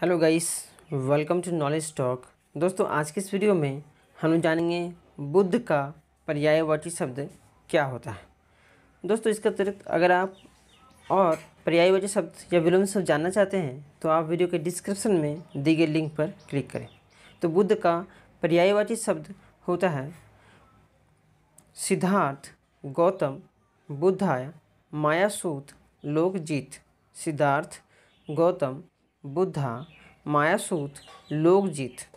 hello guys welcome to knowledge talk दोस्तों आज के इस वीडियो में हम जानेंगे बुद्ध का पर्यायवाची शब्द क्या होता है दोस्तों इसका अतिरिक्त अगर आप और पर्यायवाची शब्द या विलोम शब्द जानना चाहते हैं तो आप वीडियो के डिस्क्रिप्शन में दी गई लिंक पर क्लिक करें तो बुद्ध का पर्यायवाची शब्द होता है सिद्धार्थ गौतम बुद्धाय मायासूत लोकजीत सिद्धार्थ गौतम बुद्धा मायासूत लोकजीत